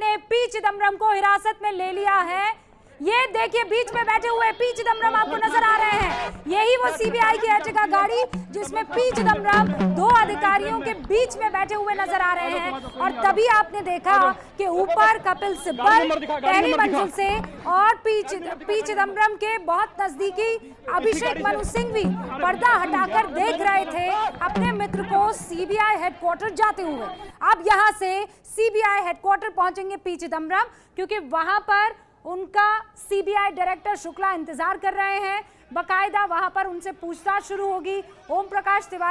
ने पी चिदम्बरम को हिरासत में ले लिया है ये देखिए बीच में बैठे हुए पी चिदम्बरम आपको नजर आ रहे हैं यही वो सीबीआई की याचिका गाड़ी जिसमें पी चिदम्बरम दो अधिकारियों के बीच में बैठे हुए नजर आ रहे हैं और तभी आपने देखा कि ऊपर कपिल सिब्बल पहली मंजिल से और पी पी चिदम्बरम के बहुत नजदीकी अभिषेक मनु सिंह भी पर्दा हटाकर देख अपने मित्र को सीबीआई हेडक्वार्टर जाते हुए अब यहां से सीबीआई हेडक्वार्टर पहुंचेंगे पी चिदम्बरम क्योंकि वहां पर उनका सीबीआई डायरेक्टर शुक्ला इंतजार कर रहे हैं बकायदा वहां पर उनसे पूछताछ शुरू होगी ओम प्रकाश तिवारी